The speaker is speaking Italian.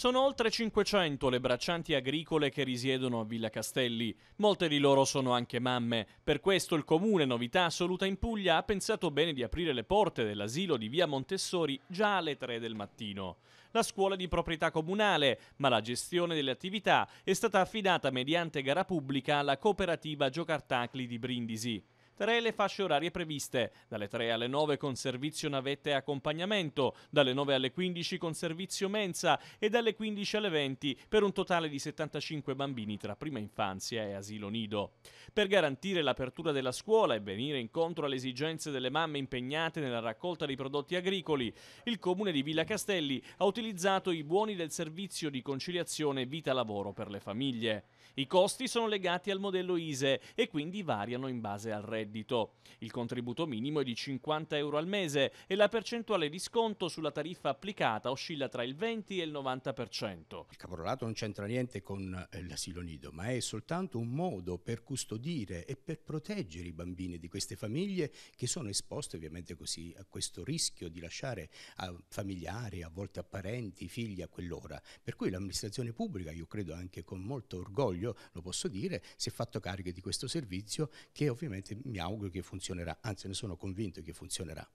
Sono oltre 500 le braccianti agricole che risiedono a Villa Castelli. Molte di loro sono anche mamme. Per questo il comune, novità assoluta in Puglia, ha pensato bene di aprire le porte dell'asilo di Via Montessori già alle 3 del mattino. La scuola è di proprietà comunale, ma la gestione delle attività è stata affidata mediante gara pubblica alla cooperativa Giocartacli di Brindisi. Tre le fasce orarie previste, dalle 3 alle 9 con servizio navette e accompagnamento, dalle 9 alle 15 con servizio mensa e dalle 15 alle 20 per un totale di 75 bambini tra prima infanzia e asilo nido. Per garantire l'apertura della scuola e venire incontro alle esigenze delle mamme impegnate nella raccolta dei prodotti agricoli, il comune di Villa Castelli ha utilizzato i buoni del servizio di conciliazione vita-lavoro per le famiglie. I costi sono legati al modello ISE e quindi variano in base al reddito reddito. Il contributo minimo è di 50 euro al mese e la percentuale di sconto sulla tariffa applicata oscilla tra il 20 e il 90%. Il caporalato non c'entra niente con eh, l'asilo nido, ma è soltanto un modo per custodire e per proteggere i bambini di queste famiglie che sono esposte ovviamente così a questo rischio di lasciare a familiari, a volte a parenti, figli a quell'ora. Per cui l'amministrazione pubblica, io credo anche con molto orgoglio, lo posso dire, si è fatto carico di questo servizio che ovviamente mi auguro che funzionerà, anzi ne sono convinto che funzionerà.